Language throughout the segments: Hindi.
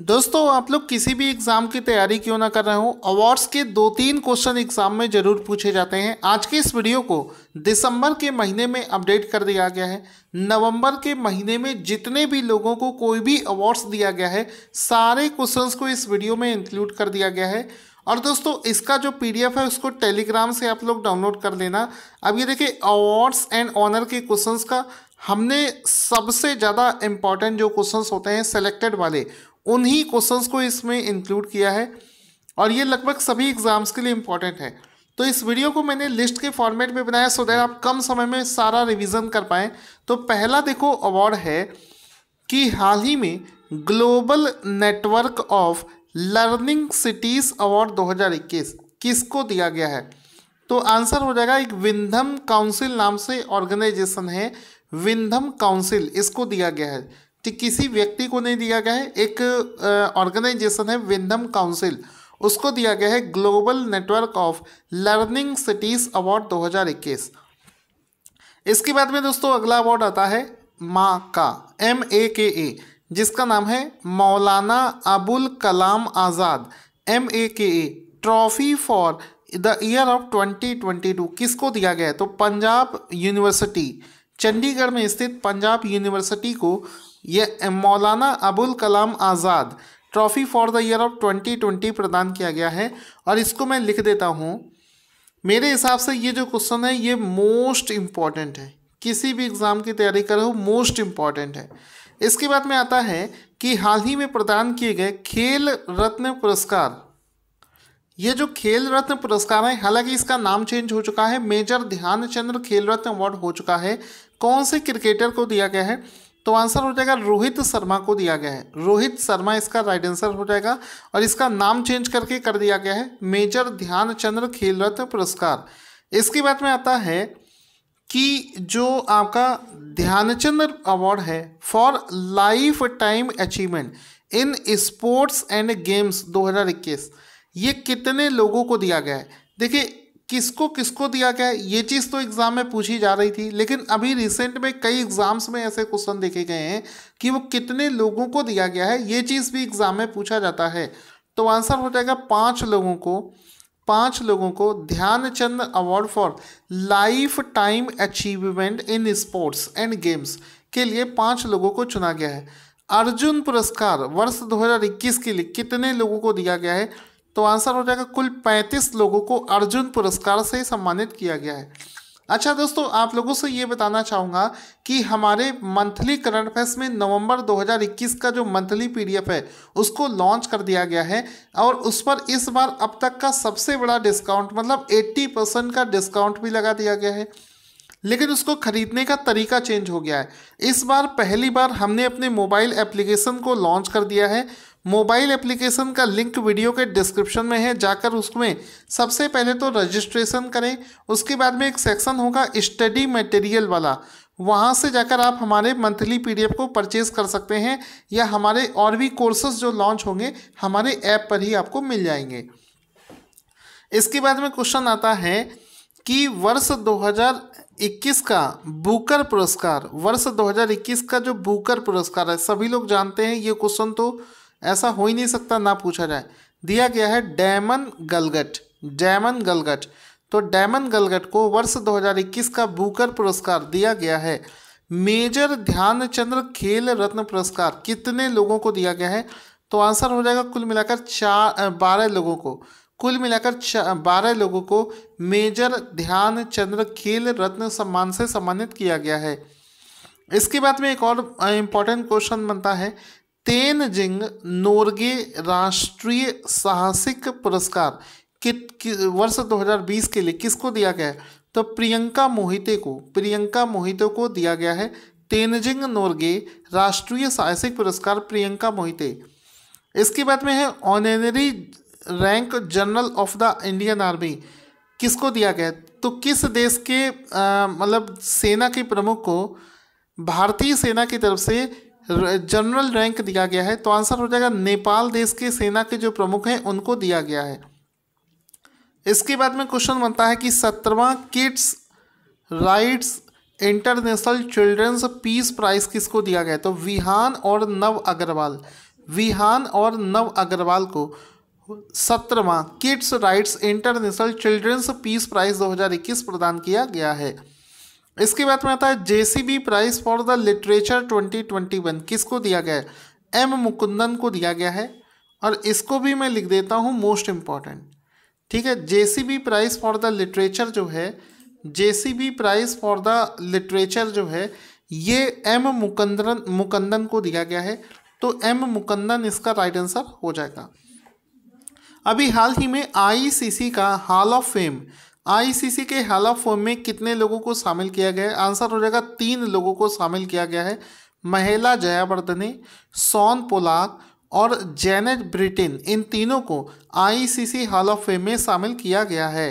दोस्तों आप लोग किसी भी एग्ज़ाम की तैयारी क्यों ना कर रहे हो अवार्ड्स के दो तीन क्वेश्चन एग्ज़ाम में ज़रूर पूछे जाते हैं आज के इस वीडियो को दिसंबर के महीने में अपडेट कर दिया गया है नवंबर के महीने में जितने भी लोगों को कोई भी अवार्ड्स दिया गया है सारे क्वेश्चंस को इस वीडियो में इंक्लूड कर दिया गया है और दोस्तों इसका जो पी है उसको टेलीग्राम से आप लोग डाउनलोड कर लेना अब ये देखिए अवार्ड्स एंड ऑनर के क्वेश्चन का हमने सबसे ज़्यादा इम्पॉर्टेंट जो क्वेश्चंस होते हैं सेलेक्टेड वाले उन्हीं क्वेश्चंस को इसमें इंक्लूड किया है और ये लगभग सभी एग्जाम्स के लिए इंपॉर्टेंट है तो इस वीडियो को मैंने लिस्ट के फॉर्मेट में बनाया सो दैट आप कम समय में सारा रिवीजन कर पाएँ तो पहला देखो अवार्ड है कि हाल ही में global network of learning cities award 2021 किसको दिया गया है तो आंसर हो जाएगा एक विंधम काउंसिल नाम से ऑर्गेनाइजेशन है विंधम काउंसिल इसको दिया गया है कि किसी व्यक्ति को नहीं दिया गया है एक ऑर्गेनाइजेशन है विंधम काउंसिल उसको दिया गया है global network of learning cities award 2021 इसके बाद में दोस्तों अगला अवार्ड आता है माँ का एम ए के ए जिसका नाम है मौलाना अबुल कलाम आज़ाद M A K A trophy for the year of 2022 किसको दिया गया है तो पंजाब यूनिवर्सिटी चंडीगढ़ में स्थित पंजाब यूनिवर्सिटी को यह Maulana Abul Kalam Azad trophy for the year of 2020 प्रदान किया गया है और इसको मैं लिख देता हूँ मेरे हिसाब से ये जो क्वेश्चन है ये मोस्ट इम्पॉर्टेंट है किसी भी एग्ज़ाम की तैयारी करो मोस्ट इम्पॉर्टेंट है इसके बाद में आता है कि हाल ही में प्रदान किए गए खेल रत्न पुरस्कार ये जो खेल रत्न पुरस्कार है हालांकि इसका नाम चेंज हो चुका है मेजर ध्यानचंद्र खेल रत्न अवार्ड हो चुका है कौन से क्रिकेटर को दिया गया है तो आंसर हो जाएगा रोहित शर्मा को दिया गया है रोहित शर्मा इसका राइट आंसर हो जाएगा और इसका नाम चेंज करके कर दिया गया है मेजर ध्यानचंद्र खेल रत्न पुरस्कार इसके बाद में आता है कि जो आपका ध्यानचंद्र अवार्ड है for lifetime achievement in sports and games दो ये कितने लोगों को दिया गया है देखिए किसको किसको दिया गया है ये चीज़ तो एग्ज़ाम में पूछी जा रही थी लेकिन अभी रिसेंट में कई एग्ज़ाम्स में ऐसे क्वेश्चन देखे गए हैं कि वो कितने लोगों को दिया गया है ये चीज़ भी एग्ज़ाम में पूछा जाता है तो आंसर हो जाएगा पाँच लोगों को पाँच लोगों को Dhyanchand award for lifetime achievement in sports and games के लिए पाँच लोगों को चुना गया है अर्जुन पुरस्कार वर्ष 2021 के लिए कितने लोगों को दिया गया है तो आंसर हो जाएगा कुल पैंतीस लोगों को अर्जुन पुरस्कार से सम्मानित किया गया है अच्छा दोस्तों आप लोगों से ये बताना चाहूँगा कि हमारे मंथली करंट अफेयर्स में नवंबर 2021 का जो मंथली पीडीएफ है उसको लॉन्च कर दिया गया है और उस पर इस बार अब तक का सबसे बड़ा डिस्काउंट मतलब 80 परसेंट का डिस्काउंट भी लगा दिया गया है लेकिन उसको ख़रीदने का तरीका चेंज हो गया है इस बार पहली बार हमने अपने मोबाइल एप्लीकेशन को लॉन्च कर दिया है मोबाइल एप्लीकेशन का लिंक वीडियो के डिस्क्रिप्शन में है जाकर उसमें सबसे पहले तो रजिस्ट्रेशन करें उसके बाद में एक सेक्शन होगा स्टडी मटेरियल वाला वहाँ से जाकर आप हमारे मंथली पीडीएफ को परचेज कर सकते हैं या हमारे और भी कोर्सेज जो लॉन्च होंगे हमारे ऐप पर ही आपको मिल जाएंगे इसके बाद में क्वेश्चन आता है कि वर्ष 2021 का बुकर पुरस्कार वर्ष 2021 का जो बुकर पुरस्कार है सभी लोग जानते हैं ये क्वेश्चन तो ऐसा हो ही नहीं सकता ना पूछा जाए दिया गया है डैमन गलगट डैमन गलगट तो डैमन गलगट को वर्ष 2021 का बूकर पुरस्कार दिया गया है मेजर ध्यानचंद्र खेल रत्न पुरस्कार कितने लोगों को दिया गया है तो आंसर हो जाएगा कुल मिलाकर चार बारह लोगों को कुल मिलाकर बारह लोगों को मेजर ध्यानचंद्र खेल रत्न सम्मान से सम्मानित किया गया है इसके बाद में एक और इम्पॉर्टेंट क्वेश्चन बनता है तेनजिंग नोरगे राष्ट्रीय साहसिक पुरस्कार कित कि, वर्ष 2020 के लिए किसको दिया गया तो प्रियंका मोहिते को प्रियंका मोहिते को दिया गया है तेनजिंग नोर्गे राष्ट्रीय साहसिक पुरस्कार प्रियंका मोहिते इसके बाद में है honorary rank general of the Indian army किसको दिया गया तो किस देश के मतलब सेना के प्रमुख को भारतीय सेना की तरफ से जनरल रैंक दिया गया है तो आंसर हो जाएगा नेपाल देश के सेना के जो प्रमुख हैं उनको दिया गया है इसके बाद में क्वेश्चन बनता है कि सत्रवा kids rights international children's peace prize किसको दिया गया है तो विहान और नव अग्रवाल विहान और नव अग्रवाल को सत्रवा kids rights international children's peace prize दो प्रदान किया गया है इसके बाद में आता है JCB prize for the literature 2021 किसको दिया गया है एम मुकुंदन को दिया गया है और इसको भी मैं लिख देता हूँ मोस्ट इम्पॉर्टेंट ठीक है JCB prize for the literature जो है JCB prize for the literature जो है ये एम मुकंदन मुकंदन को दिया गया है तो एम मुकंदन इसका राइट आंसर हो जाएगा अभी हाल ही में आईसीसी का हॉल ऑफ फेम आईसीसी के ऑफ फेम में कितने लोगों को शामिल किया गया है आंसर हो जाएगा तीन लोगों को शामिल किया गया है महिला जयावर्धने सोन पोलाक और जेनेट ब्रिटेन इन तीनों को आईसीसी हॉल ऑफ फेम में शामिल किया गया है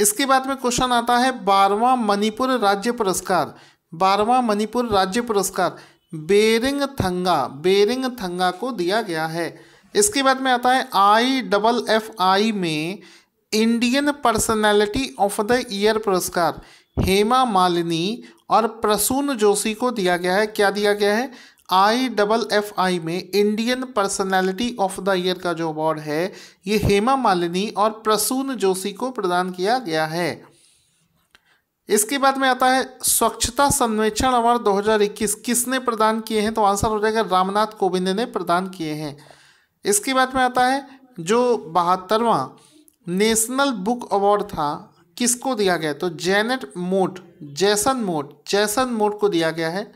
इसके बाद में क्वेश्चन आता है बारवा मणिपुर राज्य पुरस्कार बारवा मणिपुर राज्य पुरस्कार बेरिंग थंगा बेरिंग थंगा को दिया गया है इसके बाद में आता है आई डबल एफ आई में Indian personality of the year पुरस्कार हेमा मालिनी और प्रसून जोशी को दिया गया है क्या दिया गया है आई डबल एफ आई में Indian personality of the year का जो अवार्ड है ये हेमा मालिनी और प्रसून जोशी को प्रदान किया गया है इसके बाद में आता है स्वच्छता संवेक्षण अवार्ड 2021 किसने प्रदान किए हैं तो आंसर हो जाएगा रामनाथ कोविंद ने प्रदान किए हैं इसके बाद में आता है जो बहत्तरवा नेशनल बुक अवार्ड था किसको दिया गया तो जेनेट मोट जैसन मोट जैसन मोट को दिया गया है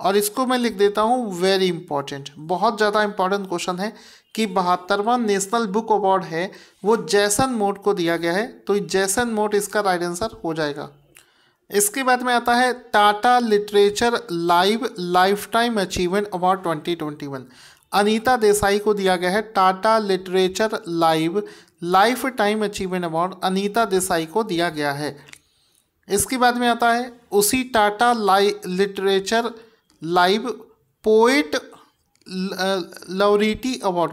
और इसको मैं लिख देता हूँ वेरी इंपॉर्टेंट बहुत ज़्यादा इंपॉर्टेंट क्वेश्चन है कि बहत्तरवा नेशनल बुक अवार्ड है वो जैसन मोट को दिया गया है तो जैसन मोट इसका राइट आंसर हो जाएगा इसके बाद में आता है Tata literature live lifetime achievement award 2021 Anita Desai को दिया गया है Tata literature live lifetime achievement award Anita Desai को दिया गया है इसके बाद में आता है उसी टाटा लाइ literature live poet laureate award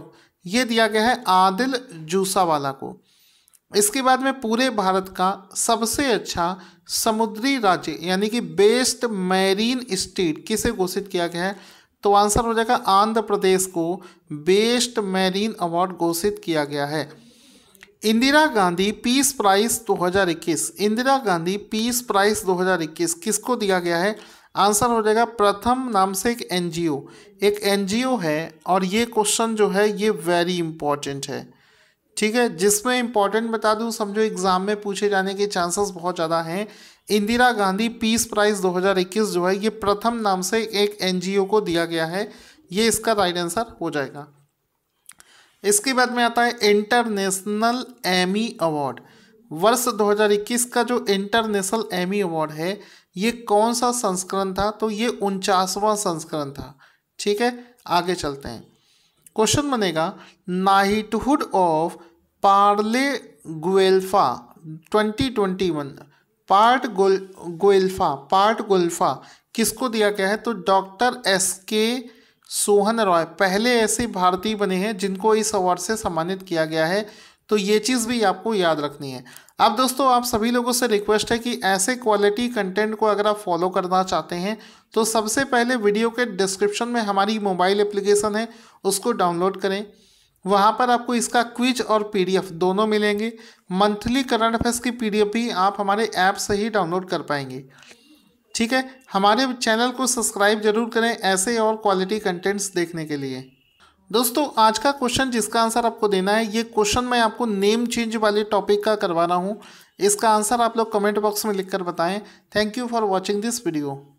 ये दिया गया है आदिल जूसावाला को इसके बाद में पूरे भारत का सबसे अच्छा समुद्री राज्य यानी कि बेस्ट मैरीन स्टेट किसे घोषित किया गया है तो आंसर हो जाएगा आंध्र प्रदेश को बेस्ट मैरीन अवार्ड घोषित किया गया है Indira Gandhi peace prize 2021 Indira Gandhi peace prize 2021 किसको दिया गया है आंसर हो जाएगा प्रथम नाम से एक एनजीओ एक एनजीओ है और ये क्वेश्चन जो है ये वेरी इंपॉर्टेंट है ठीक है जिसमें इंपॉर्टेंट बता दूं समझो एग्जाम में पूछे जाने के चांसेस बहुत ज़्यादा हैं इंदिरा गांधी पीस प्राइज 2021 जो है ये प्रथम नाम से एक एनजीओ को दिया गया है ये इसका राइट आंसर हो जाएगा इसके बाद में आता है इंटरनेशनल एमी अवार्ड वर्ष 2021 का जो इंटरनेशनल एमी अवार्ड है ये कौन सा संस्करण था तो ये उनचासवां संस्करण था ठीक है आगे चलते हैं क्वेश्चन बनेगा knighthood of Parte Guelfa 2021 Parte गोल गुएल्फा पार्ट गोल्फा किसको दिया गया है तो डॉक्टर एस के सोहन रॉय पहले ऐसे भारतीय बने हैं जिनको इस अवार्ड से सम्मानित किया गया है तो ये चीज़ भी आपको याद रखनी है अब दोस्तों आप सभी लोगों से रिक्वेस्ट है कि ऐसे क्वालिटी कंटेंट को अगर आप फॉलो करना चाहते हैं तो सबसे पहले वीडियो के डिस्क्रिप्शन में हमारी मोबाइल एप्लीकेशन है उसको डाउनलोड करें वहाँ पर आपको इसका क्विज और पीडीएफ दोनों मिलेंगे मंथली करंट अफेयर्स की पीडीएफ भी आप हमारे ऐप से ही डाउनलोड कर पाएंगे ठीक है हमारे चैनल को सब्सक्राइब जरूर करें ऐसे और क्वालिटी कंटेंट्स देखने के लिए दोस्तों आज का क्वेश्चन जिसका आंसर आपको देना है ये क्वेश्चन मैं आपको नेम चेंज वाले टॉपिक का करवा रहा हूँ इसका आंसर आप लोग कमेंट बॉक्स में लिखकर बताएं thank you for watching this video